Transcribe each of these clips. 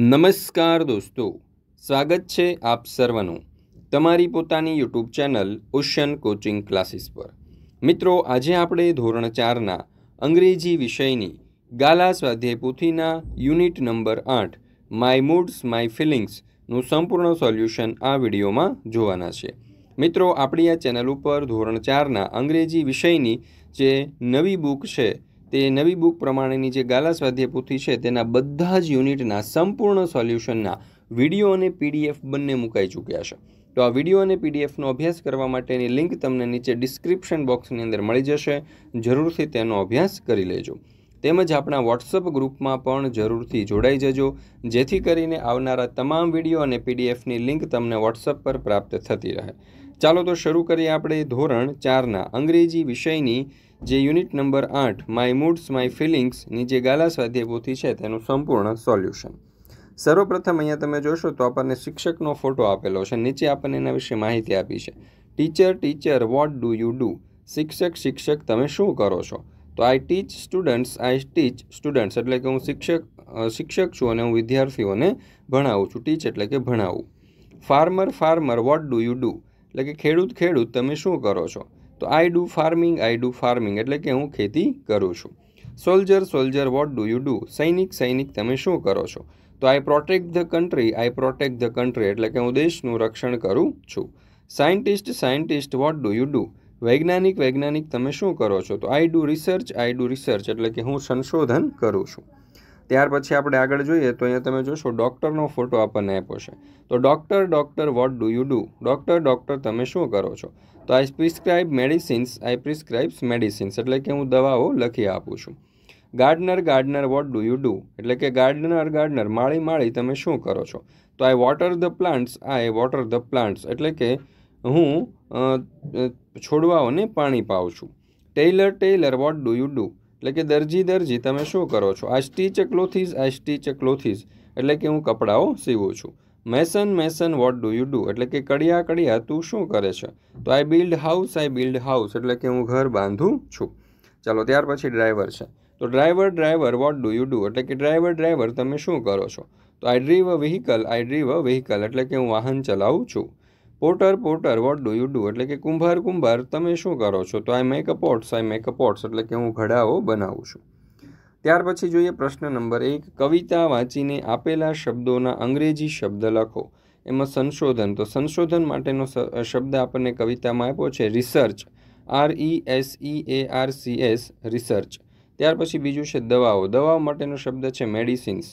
નમસ્કાર દોસ્તો સ્વાગત છે આપ સર્વનું તમારી પોતાની YouTube channel Ocean Coaching Classes પર મિત્રો આજે આપણે ધોરણ ચારના અંગ્રેજી વિષયની ગાલા સ્વાધ્યાય પોથીના યુનિટ નંબર આઠ માય મૂડ્સ માય ફિલિંગ્સનું સંપૂર્ણ સોલ્યુશન આ વિડીયોમાં જોવાના છે મિત્રો આપણી આ ચેનલ ઉપર ધોરણ ચારના અંગ્રેજી વિષયની જે નવી બુક છે તે નવી બુક પ્રમાણેની જે ગાલા સ્વાધ્યાય છે તેના બધા જ યુનિટના સંપૂર્ણ સોલ્યુશનના વિડીયો અને પીડીએફ બંને મુકાઈ ચૂક્યા છે તો આ વિડીયો અને પીડીએફનો અભ્યાસ કરવા માટેની લિંક તમને નીચે ડિસ્ક્રિપ્શન બોક્સની અંદર મળી જશે જરૂરથી તેનો અભ્યાસ કરી લેજો તેમજ આપણા વોટ્સઅપ ગ્રુપમાં પણ જરૂરથી જોડાઈ જજો જેથી કરીને આવનારા તમામ વિડીયો અને પીડીએફની લિંક તમને વોટ્સઅપ પર પ્રાપ્ત થતી રહે ચાલો તો શરૂ કરીએ આપણે ધોરણ ચારના અંગ્રેજી વિષયની જે યુનિટ નંબર આઠ માય મૂડ્સ માય ફિલિંગ્સની જે ગાલા સ્વાધ્યાય પોથી છે તેનું સંપૂર્ણ સોલ્યુશન સર્વપ્રથમ અહીંયા તમે જોશો તો આપણને શિક્ષકનો ફોટો આપેલો છે નીચે આપણને એના વિશે માહિતી આપી છે teacher teacher what do you do શિક્ષક શિક્ષક તમે શું કરો છો તો આઈ ટીચ સ્ટુડન્ટ્સ આઈ ટીચ સ્ટુડન્ટ્સ એટલે કે હું શિક્ષક શિક્ષક છું અને હું વિદ્યાર્થીઓને ભણાવું છું ટીચ એટલે કે ભણાવું farmer farmer what do you do એટલે કે ખેડૂત ખેડૂત તમે શું કરો છો તો I do farming I do farming એટલે કે હું ખેતી કરું છું soldier soldier what do you do સૈનિક સૈનિક તમે શું કરો છો તો I protect the country I protect the country એટલે કે હું દેશનું રક્ષણ કરું છું scientist scientist what do you do વૈજ્ઞાનિક વૈજ્ઞાનિક તમે શું કરો છો તો I do research I do research એટલે કે હું સંશોધન કરું છું ત્યાર પછી આપણે આગળ જોઈએ તો અહીંયા તમે જોશો ડૉક્ટરનો ફોટો આપણને આપ્યો છે તો doctor doctor what do you do doctor doctor તમે શું કરો છો તો I prescribe medicines I prescribes medicines એટલે કે હું દવાઓ લખી આપું છું gardener gardener what do you do એટલે કે ગાર્ડનર ગાર્ડનર માળી માળી તમે શું કરો છો તો I water the plants I water the plants એટલે કે હું છોડવાઓને પાણી પાઉં છું tailor tailor what do you do એટલે કે દરજી દરજી તમે શું કરો છો આ સ્ટીચ ક્લોથીઝ આ સ્ટીચ ક્લોથીઝ એટલે કે હું કપડાઓ સીવું છું mason mason what do you do એટલે કે કડિયા કડિયા તું શું કરે છે તો I build house I build house એટલે કે હું ઘર બાંધું છું ચાલો ત્યાર પછી ડ્રાઈવર છે તો driver driver what do you do એટલે કે ડ્રાઈવર ડ્રાઈવર તમે શું કરો છો તો આઈ ડ્રીવ અ વ્હીકલ આઈ ડ્રીવ અ વ્હીકલ એટલે કે હું વાહન ચલાવું છું potter potter what do you do એટલે કે કુંભાર કુંભાર તમે શું કરો છો તો I make a pots I make a pots એટલે કે હું ઘડાઓ બનાવું છું ત્યાર પછી જોઈએ પ્રશ્ન નંબર એક કવિતા વાંચીને આપેલા શબ્દોના અંગ્રેજી શબ્દ લખો એમાં સંશોધન તો સંશોધન માટેનો શબ્દ આપણને કવિતામાં આપ્યો છે research R E S E A R C S research ત્યાર પછી બીજું છે દવાઓ દવાઓ માટેનો શબ્દ છે medicines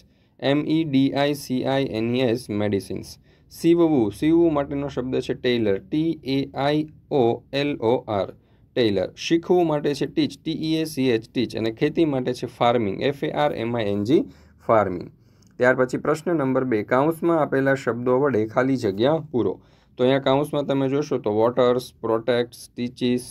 M E D I C I N S medicines સીવવું સીવવું માટેનો શબ્દ છે tailor T A I O L O R tailor શીખવું માટે છે teach T E A C H teach અને ખેતી માટે છે farming F A R M I N G farming ત્યાર પછી પ્રશ્ન નંબર બે કાઉન્સમાં આપેલા શબ્દો વડે ખાલી જગ્યા પૂરો તો અહીંયા કાઉન્સમાં તમે જોશો તો વોટર્સ પ્રોટેક્ટ્સ ટીચીસ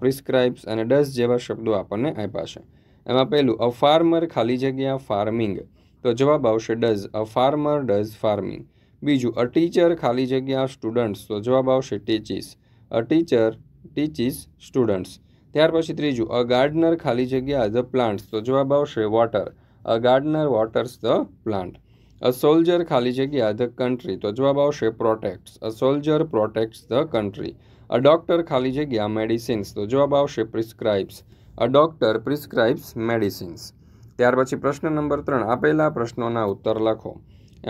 પ્રિસ્ક્રાઇબ્સ અને ડસ જેવા શબ્દો આપણને આપ્યા છે એમાં પહેલું અ ફાર્મર ખાલી જગ્યા ફાર્મિંગ તો જવાબ આવશે does a farmer does farming બીજું અ ટીચર ખાલી જગ્યા સ્ટુડન્ટ્સ તો જવાબ આવશે teaches a teacher teaches students ત્યાર પછી ત્રીજું અ ગાર્ડનર ખાલી જગ્યા ધ પ્લાન્ટ્સ તો જવાબ આવશે water a gardener waters the plant a soldier ખાલી જગ્યા ધ કન્ટ્રી તો જવાબ આવશે protects a soldier protects the country a doctor ખાલી જગ્યા મેડિસિન્સ તો જવાબ આવશે પ્રિસ્ક્રાઇબ્સ અ ડૉક્ટર પ્રિસ્ક્રાઇબ્સ મેડિસિન્સ ત્યાર પછી પ્રશ્ન નંબર ત્રણ આપેલા પ્રશ્નોના ઉત્તર લખો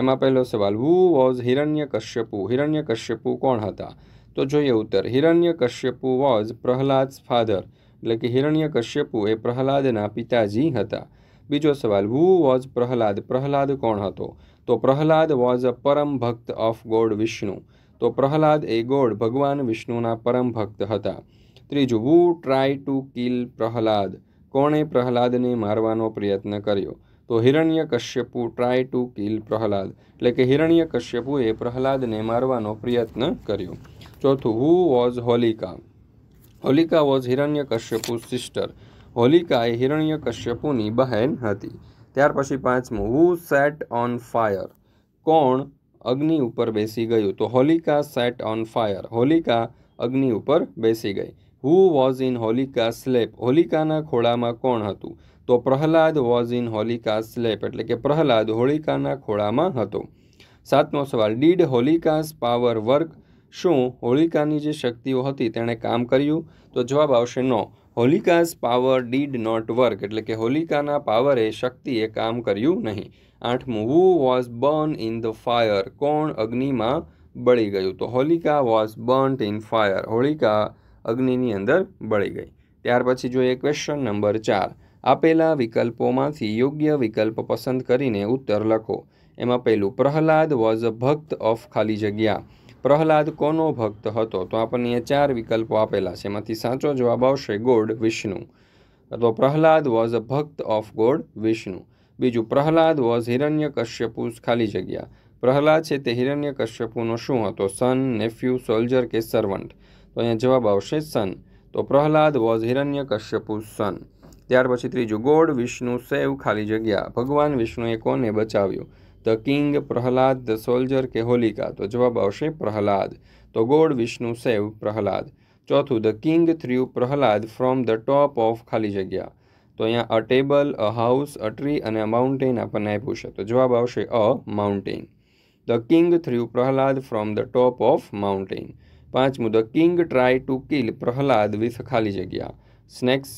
એમાં પહેલો સવાલ વુ વોઝ હિરણ્ય કશ્યપુ હિરણ્ય કશ્યપુ કોણ હતા તો જોઈએ ઉત્તર હિરણ્ય કશ્યપુ વોઝ પ્રહલાદ ફાધર એટલે કે હિરણ્ય કશ્યપુ એ પ્રહલાદના પિતાજી હતા બીજો સવાલ વુ વોઝ પ્રહલાદ પ્રહલાદ કોણ હતો તો પ્રહલાદ વોઝ અ પરમ ભક્ત ઓફ ગોડ વિષ્ણુ તો પ્રહલાદ એ ગોડ ભગવાન વિષ્ણુના પરમ ભક્ત હતા ત્રીજું who try to kill Prahlad કોણે પ્રહલાદને મારવાનો પ્રયત્ન કર્યો તો Hiranya Kashyapu try to kill Prahlad એટલે કે હિરણ્ય કશ્યપુએ પ્રહલાદને મારવાનો પ્રયત્ન કર્યો ચોથું who was Holika Holika was Hiranya Kashyapu sister Holika એ હિરણ્ય કશ્યપુની બહેન હતી ત્યાર પછી પાંચમું હુ સેટ ઓન ફાયર કોણ અગ્નિ ઉપર બેસી ગયું તો Holika set on fire Holika અગ્નિ ઉપર બેસી ગઈ who was in Holika slap હોલિકાના ખોળામાં કોણ હતું તો Prahlad was in Holika slap એટલે કે પ્રહલાદ હોલિકાના ખોળામાં હતો સાતમો સવાલ ડીડ હોલિકાસ પાવર વર્ક શું હોલિકાની જે શક્તિઓ હતી તેણે કામ કર્યું તો જવાબ આવશે no Holika's power did not work એટલે કે હોલિકાના પાવરે શક્તિએ કામ કર્યું નહીં આઠમું who was burn in the fire કોણ અગ્નિમાં બળી ગયું તો Holika was burnt in fire Holika અગ્નિની અંદર બળી ગઈ ત્યાર પછી જોઈએ ક્વેશ્ચન નંબર ચાર આપેલા વિકલ્પોમાંથી યોગ્ય વિકલ્પ પસંદ કરીને ઉત્તર લખો એમાં પહેલું Prahlad was a bhakt of ખાલી જગ્યા પ્રહલાદ કોનો ભક્ત હતો તો આપણને ચાર વિકલ્પો આપેલા છે એમાંથી સાચો જવાબ આવશે ગોડ વિષ્ણુ તો Prahlad was a bhakt of God Vishnu બીજું પ્રહલાદ વોઝ હિરણ્ય કશ્યપુ ખાલી જગ્યા પ્રહલાદ છે તે હિરણ્ય કશ્યપુનો શું હતો સન નેફ્યુ સોલ્જર કે સર્વન્ટ તો અહીંયા જવાબ આવશે સન તો પ્રહલાદ વોઝ હિરણ્ય કશ્યપુ સન ત્યાર પછી ત્રીજું ગોડ વિષ્ણુ સેવ ખાલી જગ્યા ભગવાન વિષ્ણુએ કોને બચાવ્યું the king Prahlad the soldier કે હોલિકા તો જવાબ આવશે પ્રહલાદ તો ગોડ વિષ્ણુ સેવ પ્રહલાદ ચોથું the king threw Prahlad from the top of ખાલી જગ્યા તો અહીંયા a table a house a tree અને અ માઉન્ટેન આપણને આપ્યું છે તો જવાબ આવશે a mountain the king threw Prahlad from the top of mountain પાંચમું the king try to kill Prahlad with ખાલી જગ્યા snakes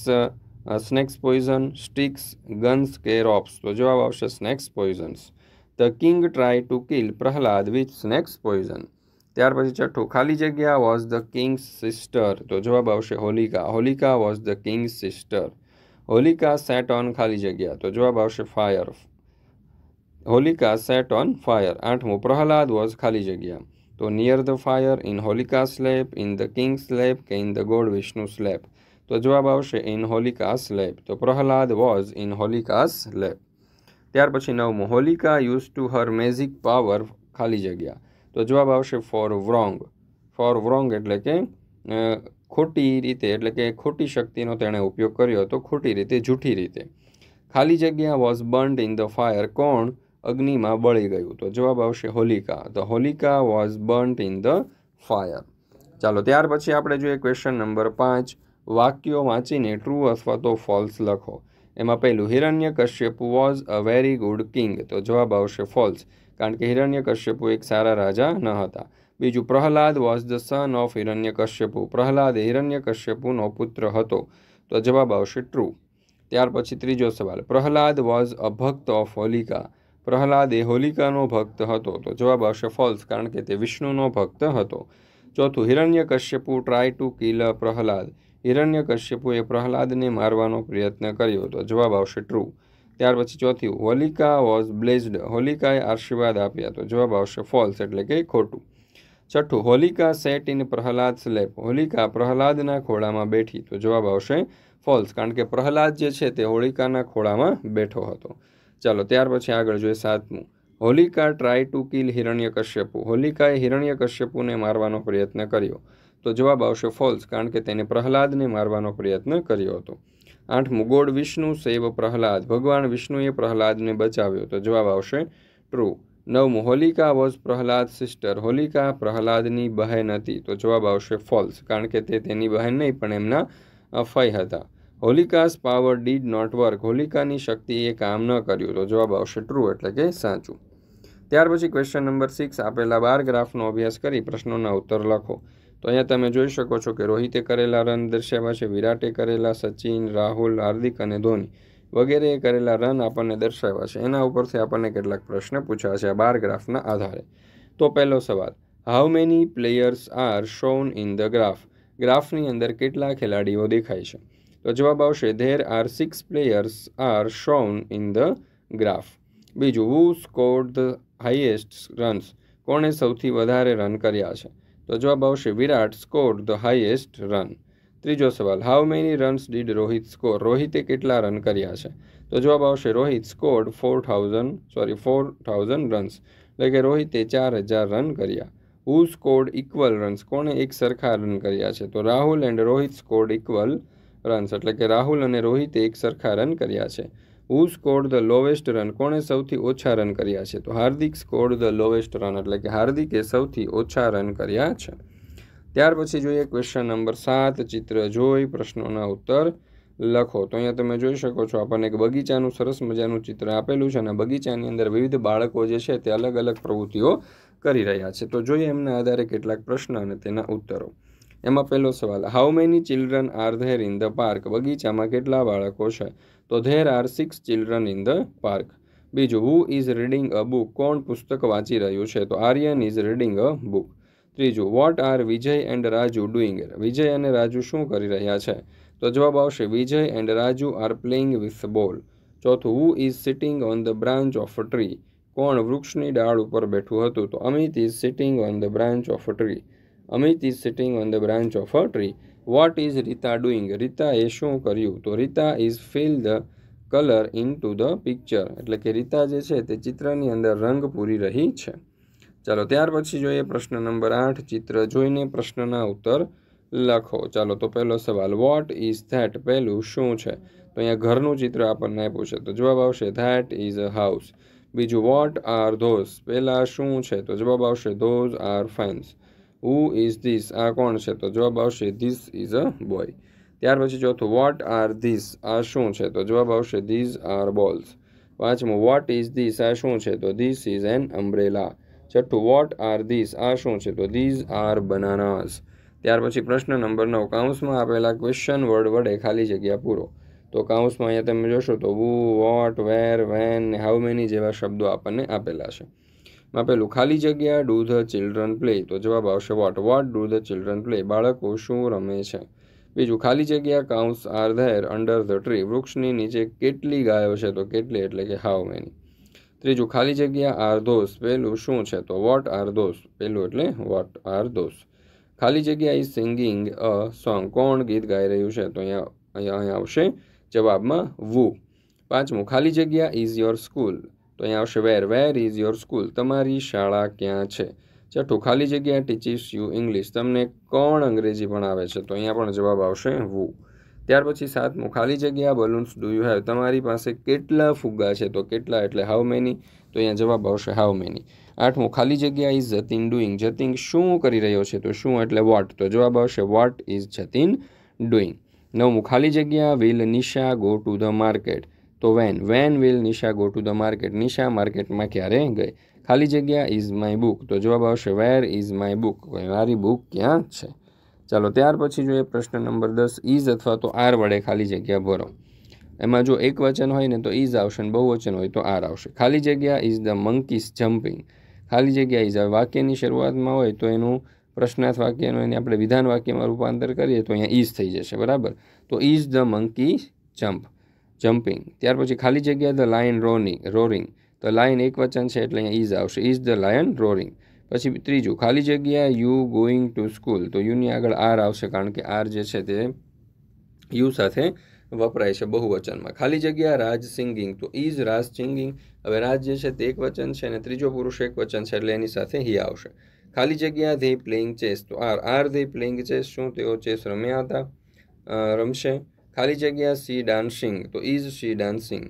snakes poison sticks guns કે રોપ્સ તો જવાબ આવશે snakes poisons the king try to kill Prahlad with snakes poison ત્યાર પછી છઠ્ઠું ખાલી જગ્યા વોઝ ધ કિંગ્સ સિસ્ટર તો જવાબ આવશે Holika Holika was the king's sister Holika set on ખાલી જગ્યા તો જવાબ આવશે fire Holika set on fire આઠમું પ્રહલાદ વોઝ ખાલી જગ્યા તો near the fire in Holika slab in the king slab કે in the god Vishnu slab તો જવાબ આવશે ઇન હોલિકાસ લેબ તો Prahlad was in Holika's lap ત્યાર પછી નવમું Holika use to her magic power ખાલી જગ્યા તો જવાબ આવશે ફોર વ્રોંગ ફોર વ્રોંગ એટલે કે ખોટી રીતે એટલે કે ખોટી શક્તિનો તેણે ઉપયોગ કર્યો હતો ખોટી રીતે જૂઠી રીતે ખાલી જગ્યા was burned in the fire કોણ અગ્નિમાં બળી ગયું તો જવાબ આવશે Holika the Holika was burnt in the fire ચાલો ત્યાર પછી આપણે જોઈએ ક્વેશ્ચન નંબર પાંચ વાક્યો વાંચીને ટ્રુ અથવા તો ફોલ્સ લખો એમાં પહેલું Hiranya Kashyap was a very good king તો જવાબ આવશે ફોલ્સ કારણ કે હિરણ્ય કશ્યપુ એક સારા રાજા ન હતા બીજું Prahlad was the son of Hiranya Kashyapu Prahlad Hiranya કશ્યપુનો પુત્ર હતો તો જવાબ આવશે ટ્રુ ત્યાર પછી ત્રીજો સવાલ Prahlad was a bhakt of Holika Prahlad એ હોલિકાનો ભક્ત હતો તો જવાબ આવશે ફોલ્સ કારણ કે તે વિષ્ણુનો ભક્ત હતો ચોથું Hiranya Kashyapu try to kill Prahlad Hiranya કશ્યપુએ પ્રહલાદને મારવાનો પ્રયત્ન કર્યો હતો જવાબ આવશે ટ્રુ ત્યાર પછી ચોથી હોલિકા વોઝ બ્લેઝડ હોલિકાએ આશીર્વાદ આપ્યા તો જવાબ આવશે ફોલ્સ એટલે કે ખોટું છઠ્ઠું Holika set in Prahlad slap Holika પ્રહલાદના ખોળામાં બેઠી તો જવાબ આવશે ફોલ્સ કારણ કે પ્રહલાદ જે છે તે હોલિકાના ખોળામાં બેઠો હતો ચાલો ત્યાર પછી આગળ જોઈએ સાતમું Holika try to kill Hiranya Kashyapu હોલિકાએ હિરણ્ય કશ્યપુને મારવાનો પ્રયત્ન કર્યો તો જવાબ આવશે ફોલ્સ કારણ કે તેને પ્રહલાદને મારવાનો પ્રયત્ન કર્યો હતો આઠ ગોડ વિષ્ણુ સેવ પ્રહલાદ ભગવાન વિષ્ણુએ પ્રહલાદને બચાવ્યો તો જવાબ આવશે ટ્રુ નવમું હોલિકા વોઝ પ્રહલાદ સિસ્ટર હોલિકા પ્રહલાદની બહેન હતી તો જવાબ આવશે ફોલ્સ કારણ કે તે તેની બહેન નહીં પણ એમના ફય હતા Holika's power did not work હોલિકાની શક્તિએ કામ ન કર્યું તો જવાબ આવશે ટ્રુ એટલે કે સાચું ત્યાર પછી ક્વેશ્ચન નંબર સિક્સ આપેલા બાર ગ્રાફનો અભ્યાસ કરી પ્રશ્નોના ઉત્તર લખો તો અહીંયા તમે જોઈ શકો છો કે રોહિતે કરેલા રન દર્શાવ્યા છે વિરાટે કરેલા સચિન રાહુલ હાર્દિક અને ધોની વગેરેએ કરેલા રન આપણને દર્શાવ્યા છે એના ઉપરથી આપણને કેટલાક પ્રશ્ન પૂછ્યા છે આ બાર ગ્રાફના આધારે તો પહેલો સવાલ how many players are shown in the graph ગ્રાફની અંદર કેટલા ખેલાડીઓ દેખાય છે તો જવાબ આવશે there are six players are shown in the graph બીજું who score the highest runs કોણે સૌથી વધારે રન કર્યા છે તો જવાબ આવશે Virat score the highest run ત્રીજો સવાલ how many runs did Rohit score રોહિતે કેટલા રન કર્યા છે તો જવાબ આવશે Rohit score four thousand sorry four thousand runs એટલે કે રોહિતે ચાર હજાર રન કર્યા હુ સ્કોર્ડ ઇક્વલ રન્સ કોણે એક સરખા રન કર્યા છે તો Rahul and Rohit scored equal runs એટલે કે રાહુલ અને રોહિતે એક સરખા રન કર્યા છે who scored the lowest run કોણે સૌથી ઓછા રન કર્યા છે તો Hardik scored the lowest run એટલે કે હાર્દિકે સૌથી ઓછા રન કર્યા છે ત્યાર પછી જોઈએ ક્વેશ્ચન નંબર સાત ચિત્ર જોઈ પ્રશ્નોના ઉત્તર લખો તો અહીંયા તમે જોઈ શકો છો આપણને એક બગીચાનું સરસ મજાનું ચિત્ર આપેલું છે અને બગીચાની અંદર વિવિધ બાળકો જે છે તે અલગ અલગ પ્રવૃત્તિઓ કરી રહ્યા છે તો જોઈએ એમના આધારે કેટલાક પ્રશ્ન અને તેના ઉત્તરો એમાં પહેલો સવાલ how many children are there in the park બગીચામાં કેટલા બાળકો છે તો there are six children in the park બીજું who is reading a book કોણ પુસ્તક વાંચી રહ્યું છે તો Aryan is reading a book ત્રીજું what are Vijay and Raju doing Vijay અને રાજુ શું કરી રહ્યા છે તો જવાબ આવશે Vijay and Raju are playing with ball ચોથું who is sitting on the branch of a tree કોણ વૃક્ષની ડાળ ઉપર બેઠું હતું તો Amit is sitting on the branch of a tree Amit is sitting on the branch of a tree what is Rita doing રીતાએ શું કર્યું તો Rita is fill the colour into the picture એટલે કે રીતા જે છે તે ચિત્રની અંદર રંગ પૂરી રહી છે ચાલો ત્યાર પછી જોઈએ પ્રશ્ન નંબર આઠ ચિત્ર જોઈને પ્રશ્નના ઉત્તર લખો ચાલો તો પહેલો સવાલ વોટ ઇઝ ધેટ પહેલું શું છે તો અહીંયા ઘરનું ચિત્ર આપણને પૂછે તો જવાબ આવશે ધેટ ઇઝ અ હાઉસ બીજું વોટ આર ધોઝ પહેલાં શું છે તો જવાબ આવશે those are fans who is this આ કોણ છે તો જવાબ આવશે ધીસ ઇઝ અ બોય ત્યાર પછી ચોથું વોટ આર ધીસ આ શું છે તો જવાબ આવશે ધીઝ આર બોલ્સ પાંચમું વોટ ઇઝ ધીસ આ શું છે તો ધીસ ઇઝ એન અમ્બ્રેલા છઠ્ઠું વોટ આર ધીસ આ શું છે તો ધીઝ આર બનાનાસ ત્યાર પછી પ્રશ્ન નંબર નવ કાઉન્સમાં આપેલા ક્વેશ્ચન વર્ડ વડે ખાલી જગ્યા પૂરો તો કાઉન્સમાં અહીંયા તમે જોશો તો who what where when how many જેવા શબ્દો આપણને આપેલા છે માં પેલું ખાલી જગ્યા ડુ ધ ચિલ્ડ્રન પ્લે તો જવાબ આવશે what what do the children play બાળકો શું રમે છે બીજું ખાલી જગ્યા કાઉન્સ are there under the tree વૃક્ષની નીચે કેટલી ગાયો છે તો કેટલી એટલે કે હાવ મેની ત્રીજું ખાલી જગ્યા આર દોસ પેલું શું છે તો વોટ આર દોસ પેલું એટલે વોટ આર દોસ ખાલી જગ્યા ઇઝ સિંગિંગ અ સોંગ કોણ ગીત ગાઈ રહ્યું છે તો અહીંયા અહીંયા આવશે જવાબમાં વુ પાંચમું ખાલી જગ્યા ઇઝ યોર સ્કૂલ તો અહીંયા આવશે where where is your school તમારી શાળા ક્યાં છે ચઠ્ઠું ખાલી જગ્યા ટીચીસ યુ ઇંગ્લિશ તમને કોણ અંગ્રેજી ભણાવે છે તો અહીંયા પણ જવાબ આવશે વુ ત્યાર પછી સાતમું ખાલી જગ્યા બલૂન્સ ડુ યુ હેવ તમારી પાસે કેટલા ફુગ્ગા છે તો કેટલા એટલે હાવ મેની તો અહીંયા જવાબ આવશે હાવ મેની આઠમું ખાલી જગ્યા ઇઝ જતીન ડુઈંગ જતીન શું કરી રહ્યો છે તો શું એટલે વોટ તો જવાબ આવશે વોટ ઇઝ જતીન ડુઈંગ નવમું ખાલી જગ્યા will Nisha go to the market તો when when will Nisha go to the market Nisha માર્કેટમાં ક્યારે ગઈ ખાલી જગ્યા ઇઝ માય બુક તો જવાબ આવશે વેર ઇઝ માય બુક મારી બુક ક્યાં છે ચાલો ત્યાર પછી જોઈએ પ્રશ્ન નંબર દસ ઇઝ અથવા તો આર વડે ખાલી જગ્યા ભરો એમાં જો એક વચન હોય ને તો ઇઝ આવશે અને બહુવચન હોય તો આર આવશે ખાલી જગ્યા ઇઝ ધ મંકીઝ જમ્પિંગ ખાલી જગ્યા ઇઝ વાક્યની શરૂઆતમાં હોય તો એનું પ્રશ્નાર્થ વાક્યનું એને આપણે વિધાન વાક્યમાં રૂપાંતર કરીએ તો અહીંયા ઇઝ થઈ જશે બરાબર તો is the monkey jump jumping ત્યાર પછી ખાલી જગ્યા ધ લાયન રોનિંગ રોરિંગ તો લાયન એક વચન છે એટલે અહીંયા ઇઝ આવશે ઇઝ ધ લાયન રોરિંગ પછી ત્રીજું ખાલી જગ્યા યુ ગોઈંગ ટુ સ્કૂલ તો યુની આગળ આર આવશે કારણ કે આર જે છે તે યુ સાથે વપરાય છે બહુવચનમાં ખાલી જગ્યા રાજ સિંગિંગ તો ઇઝ રાજ સિંગિંગ હવે રાજ જે છે તે એક વચન છે અને ત્રીજો પુરુષ એક વચન છે એટલે એની સાથે હી આવશે ખાલી જગ્યા ધી પ્લેઇંગ ચેસ તો are are they playing chess શું તેઓ ચેસ રમ્યા હતા રમશે ખાલી જગ્યા સી ડાન્સિંગ તો is she dancing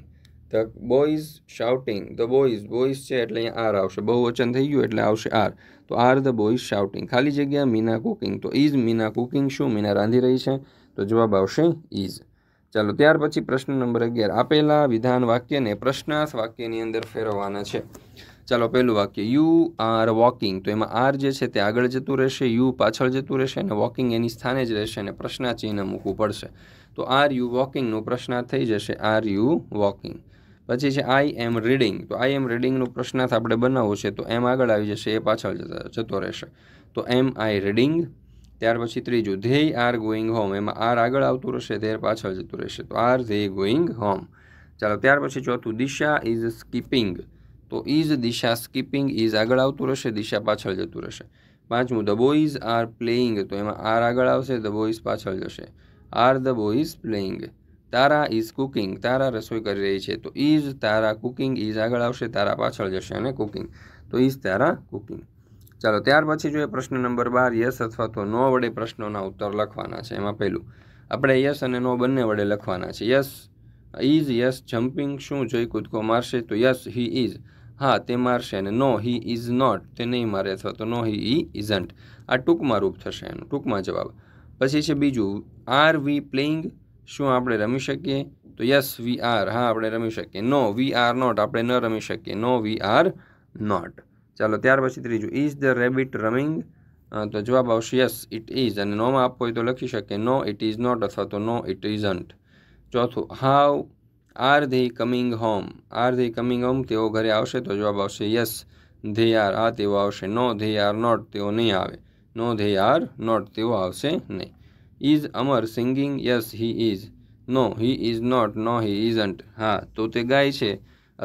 the boys shouting the boys boys છે એટલે અહીંયા આર આવશે બહુ વચન થઈ ગયું એટલે આવશે આર તો આર ધ બોઇઝ શાઉટિંગ ખાલી જગ્યા મીના કુકિંગ તો ઇઝ મીના કુકિંગ શું મીના રાંધી રહી છે તો જવાબ આવશે ઇઝ ચાલો ત્યાર પછી પ્રશ્ન નંબર અગિયાર આપેલા વિધાન વાક્યને પ્રશ્નાર્થ વાક્યની અંદર ફેરવવાના છે ચાલો પહેલું વાક્ય યુ આર વોકિંગ તો એમાં આર જે છે તે આગળ જતું રહેશે યુ પાછળ જતું રહેશે અને વોકિંગ એની સ્થાને જ રહેશે અને પ્રશ્નાચિહ્ન મૂકવું પડશે તો આર યુ વોકિંગનું પ્રશ્નાર્થ થઈ જશે આર યુ વોકિંગ પછી છે આઈ એમ રીડિંગ તો આઈ એમ રીડિંગનું પ્રશ્નાર્થ આપણે બનાવવું છે તો એમ આગળ આવી જશે એ પાછળ જતો રહેશે તો એમ આઈ રીડિંગ ત્યાર પછી ત્રીજું ધે આર ગોઈંગ હોમ એમાં આર આગળ આવતું રહેશે ધેર પાછળ જતું રહેશે તો આર ધે ગોઈંગ હોમ ચાલો ત્યાર પછી ચોથું દિશા ઇઝ સ્કીપિંગ તો ઇઝ દિશા સ્કીપિંગ ઇઝ આગળ આવતું રહેશે દિશા પાછળ જતું રહેશે પાંચમું ધ બોઈઝ આર પ્લેઇંગ તો એમાં આર આગળ આવશે ધ બોઈઝ પાછળ જશે are the boys playing Tara is cooking Tara રસોઈ કરી રહી છે તો ઇઝ તારા કુકિંગ ઇઝ આગળ આવશે તારા પાછળ જશે અને કુકિંગ તો ઇઝ તારા કુકિંગ ચાલો ત્યાર પછી જોઈએ પ્રશ્ન નંબર બાર યસ અથવા તો નો વડે પ્રશ્નોના ઉત્તર લખવાના છે એમાં પહેલું આપણે યસ અને નો બંને વડે લખવાના છે યસ ઇઝ યસ જમ્પિંગ શું જોઈ કૂદકો મારશે તો યસ હી ઇઝ હા તે મારશે અને નો હી ઇઝ નોટ તે નહીં મારે અથવા તો નો હી ઈ ઇઝન્ટ આ ટૂંકમાં રૂપ થશે એનું ટૂંકમાં જવાબ પછી છે બીજું આર વી પ્લેઇંગ શું આપણે રમી શકીએ તો યસ વી આર હા આપણે રમી શકીએ નો વી આર નોટ આપણે ન રમી શકીએ નો વી આર નોટ ચાલો ત્યાર પછી ત્રીજું ઇઝ ધ રેબિટ રમિંગ તો જવાબ આવશે યસ ઇટ ઇઝ અને નોમાં આપવો હોય તો લખી શકીએ નો ઇટ ઇઝ નોટ અથવા તો નો ઇટ ઇઝન્ટ ચોથું how are they coming home are they coming home તેઓ ઘરે આવશે તો જવાબ આવશે યસ ધે આર આ તેઓ આવશે નો ધે આર નોટ તેઓ નહીં આવે નો ધે આર નોટ તેઓ આવશે નહીં is Amar singing yes he is no he is not no he isn't હા તો તે ગાય છે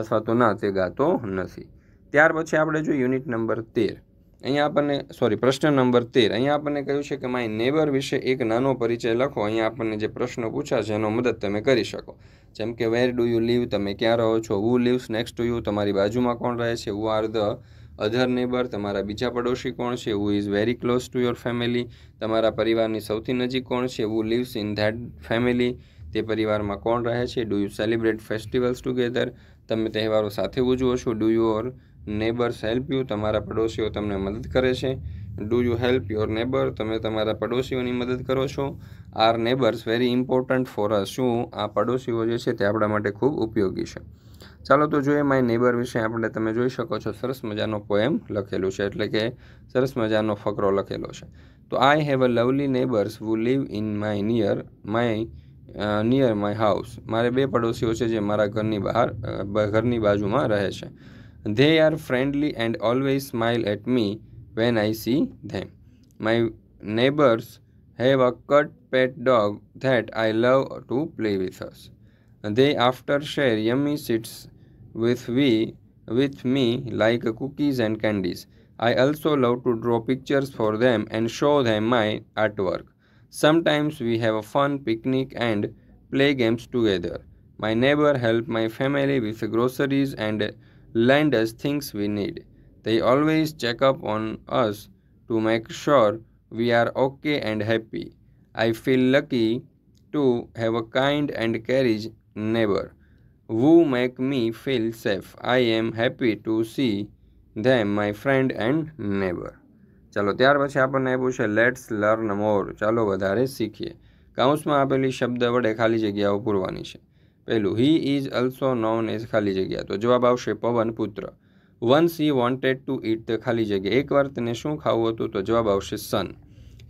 અથવા તો ના તે ગાતો નથી ત્યાર પછી આપણે જોઈએ યુનિટ નંબર તેર અહીંયા આપણને સોરી પ્રશ્ન નંબર તેર અહીંયા આપણને કહ્યું છે કે માય નેબર વિશે એક નાનો પરિચય લખો અહીંયા આપણને જે પ્રશ્નો પૂછ્યા છે એનો મદદ તમે કરી શકો જેમ કે વેર ડુ યુ લીવ તમે ક્યાં રહો છો who lives next to you તમારી બાજુમાં કોણ રહે છે who are the other neighbour તમારા બીજા પડોશી કોણ છે who is very close to your family તમારા પરિવારની સૌથી નજીક કોણ છે who lives in that family તે પરિવારમાં કોણ રહે છે do you celebrate festivals together તમે તહેવારો સાથે ઉજવો છો do you or neighbours help you તમારા પડોશીઓ તમને મદદ કરે છે do you help your neighbour તમે તમારા પડોશીઓની મદદ કરો છો are neighbours very important for us શું આ પડોશીઓ જે છે તે આપણા માટે ખૂબ ઉપયોગી છે ચાલો તો જોઈએ માય નેબર વિશે આપણે તમે જોઈ શકો છો સરસ મજાનો પોએમ લખેલું છે એટલે કે સરસ મજાનો ફકરો લખેલો છે તો I have a lovely neighbours who live in my near my near my house મારે બે પડોશીઓ છે જે મારા ઘરની બહાર ઘરની બાજુમાં રહે છે They are friendly and always smile at me when I see them. My neighbors have a cut pet dog that I love to play with us. They after share yummy treats with we with me like cookies and candies. I also love to draw pictures for them and show them my artwork. Sometimes we have a fun picnic and play games together. My neighbor help my family with groceries and lend us things we need. They always check up on us to make sure we are okay and happy. I feel lucky to have a kind and caring neighbor who make me feel safe. I am happy to see them my friend and neighbor. ચાલો ત્યાર પછી આપણને આપ્યું છે let's learn મોર ચાલો વધારે શીખીએ કાઉન્સમાં આપેલી શબ્દ વડે ખાલી જગ્યાઓ પૂરવાની છે પહેલું he is also known as ખાલી જગ્યા તો જવાબ આવશે Pavan putra once he wanted to eat the ખાલી જગ્યા એકવાર તેને શું ખાવું હતું તો જવાબ આવશે son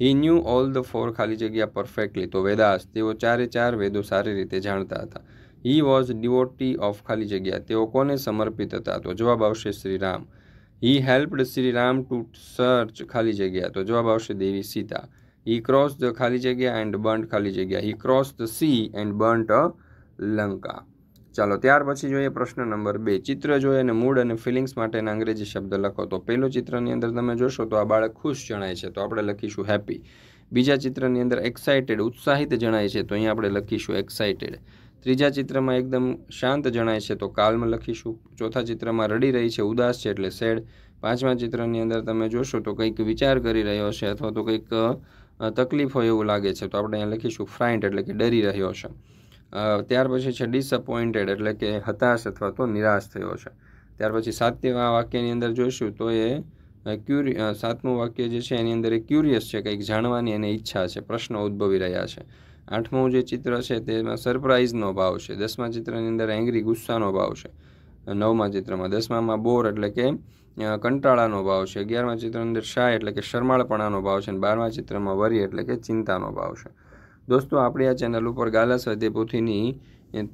he knew all the four ખાલી જગ્યા પરફેક્ટલી તો વેદાસ તેઓ ચારે ચાર વેદો સારી રીતે જાણતા હતા હી વોઝ ડિવોટી ઓફ ખાલી જગ્યા તેઓ કોને સમર્પિત હતા તો જવાબ આવશે Shriram he helped Shriram to search ખાલી જગ્યા તો જવાબ આવશે Devi Sita he cross the ખાલી જગ્યા એન્ડ બર્ન્ટ ખાલી જગ્યા he cross the sea and burnt a Lanka ચાલો ત્યાર પછી જોઈએ પ્રશ્ન નંબર બે ચિત્ર જોઈએ અને મૂડ અને ફિલિંગ્સ માટેના અંગ્રેજી શબ્દ લખો તો પહેલું ચિત્રની અંદર તમે જોશો તો આ બાળક ખુશ જણાય છે તો આપણે લખીશું હેપી બીજા ચિત્રની અંદર એક્સાઇટેડ ઉત્સાહિત જણાય છે તો અહીંયા આપણે લખીશું એક્સાઇટેડ ત્રીજા ચિત્રમાં એકદમ શાંત જણાય છે તો કાલમાં લખીશું ચોથા ચિત્રમાં રડી રહી છે ઉદાસ છે એટલે સેડ પાંચમા ચિત્રની અંદર તમે જોશો તો કંઈક વિચાર કરી રહ્યો છે અથવા તો કંઈક તકલીફ હોય એવું લાગે છે તો આપણે અહીંયા લખીશું ફ્રાઇન્ટ એટલે કે ડરી રહ્યો છે ત્યાર પછી છે ડિસઅપોઇન્ટેડ એટલે કે હતાશ અથવા તો નિરાશ થયો છે ત્યાર પછી સાતમા વાક્યની અંદર જોઈશું તો એ ક્યુરિ સાતમું વાક્ય જે છે એની અંદર એ ક્યુરિયસ છે કંઈક જાણવાની એને ઈચ્છા છે પ્રશ્નો ઉદ્ભવી રહ્યા છે આઠમું જે ચિત્ર છે તેમાં સરપ્રાઇઝનો ભાવ છે દસમા ચિત્રની અંદર એંગ્રી ગુસ્સાનો ભાવ છે નવમા ચિત્રમાં દસમામાં બોર એટલે કે કંટાળાનો ભાવ છે અગિયારમા ચિત્રની અંદર શાય એટલે કે શરમાળપણાનો ભાવ છે અને બારમા ચિત્રમાં વરી એટલે કે ચિંતાનો ભાવ છે દોસ્તો આપણે આ ચેનલ ઉપર ગાલા સ્વાધ્યાય પોથીની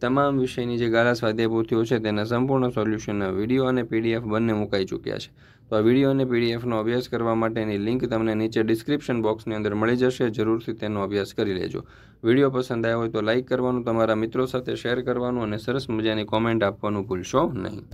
તમામ વિષયની જે ગાલા સ્વાધ્યાય પોથીઓ છે તેના સંપૂર્ણ સોલ્યુશનના વિડીયો અને પીડીએફ બંને મુકાઈ ચૂક્યા છે તો આ વિડીયો અને પીડીએફનો અભ્યાસ કરવા માટેની લિંક તમને નીચે ડિસ્ક્રિપ્શન બોક્સની અંદર મળી જશે જરૂરથી તેનો અભ્યાસ કરી લેજો વિડીયો પસંદ આવ્યો હોય તો લાઇક કરવાનું તમારા મિત્રો સાથે શેર કરવાનું અને સરસ મજાની કોમેન્ટ આપવાનું ભૂલશો નહીં